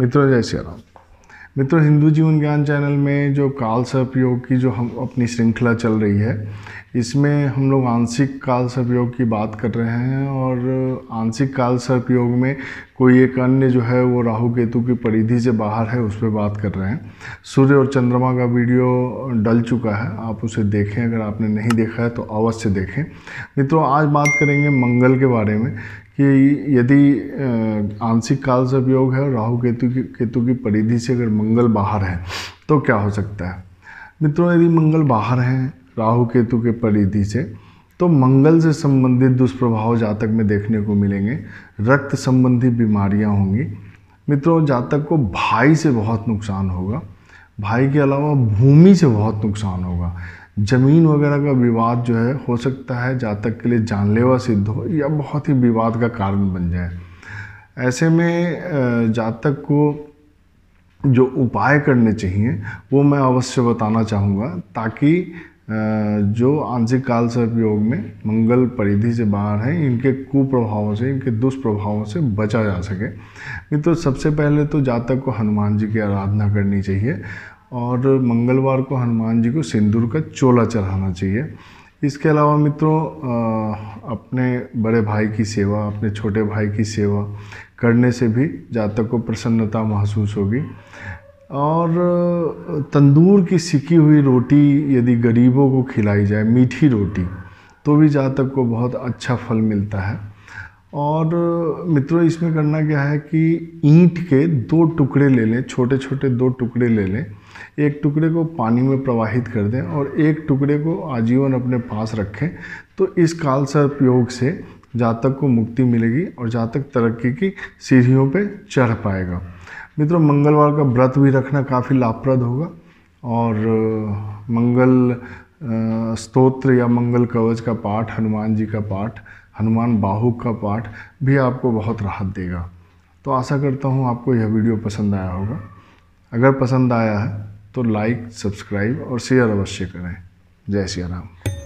मित्रों जय श्री राम मित्रों हिंदू जीवन ज्ञान चैनल में जो काल सर्प योग की जो हम अपनी श्रृंखला चल रही है इसमें हम लोग आंशिक काल सर्प योग की बात कर रहे हैं और आंशिक काल सर्प योग में कोई एक अन्य जो है वो राहु केतु की परिधि से बाहर है उस पर बात कर रहे हैं सूर्य और चंद्रमा का वीडियो डल चुका है आप उसे देखें अगर आपने नहीं देखा है तो अवश्य देखें मित्रों आज बात करेंगे मंगल के बारे में कि यदि आंशिक काल से योग है और राहु केतु की केतु की परिधि से अगर मंगल बाहर है तो क्या हो सकता है मित्रों यदि मंगल बाहर हैं राहु केतु के परिधि से तो मंगल से संबंधित दुष्प्रभाव जातक में देखने को मिलेंगे रक्त संबंधी बीमारियां होंगी मित्रों जातक को भाई से बहुत नुकसान होगा भाई के अलावा भूमि से बहुत नुकसान होगा ज़मीन वगैरह का विवाद जो है हो सकता है जातक के लिए जानलेवा सिद्ध हो या बहुत ही विवाद का कारण बन जाए ऐसे में जातक को जो उपाय करने चाहिए वो मैं अवश्य बताना चाहूँगा ताकि जो आंशिक काल से उपयोग में मंगल परिधि से बाहर हैं इनके कुप्रभावों से इनके दुष्प्रभावों से बचा जा सके मित्रों तो सबसे पहले तो जातक को हनुमान जी की आराधना करनी चाहिए और मंगलवार को हनुमान जी को सिंदूर का चोला चढ़ाना चाहिए इसके अलावा मित्रों अपने बड़े भाई की सेवा अपने छोटे भाई की सेवा करने से भी जातक को प्रसन्नता महसूस होगी और तंदूर की सिकी हुई रोटी यदि गरीबों को खिलाई जाए मीठी रोटी तो भी जातक को बहुत अच्छा फल मिलता है और मित्रों इसमें करना क्या है कि ईंट के दो टुकड़े ले लें छोटे छोटे दो टुकड़े ले लें एक टुकड़े को पानी में प्रवाहित कर दें और एक टुकड़े को आजीवन अपने पास रखें तो इस काल सर्पयोग से जातक को मुक्ति मिलेगी और जातक तरक्की की सीढ़ियों पे चढ़ पाएगा मित्रों मंगलवार का व्रत भी रखना काफ़ी लाभप्रद होगा और मंगल स्तोत्र या मंगल कवच का पाठ हनुमान जी का पाठ हनुमान बाहु का पाठ भी आपको बहुत राहत देगा तो आशा करता हूँ आपको यह वीडियो पसंद आया होगा अगर पसंद आया है तो लाइक सब्सक्राइब और शेयर अवश्य करें जय श्री राम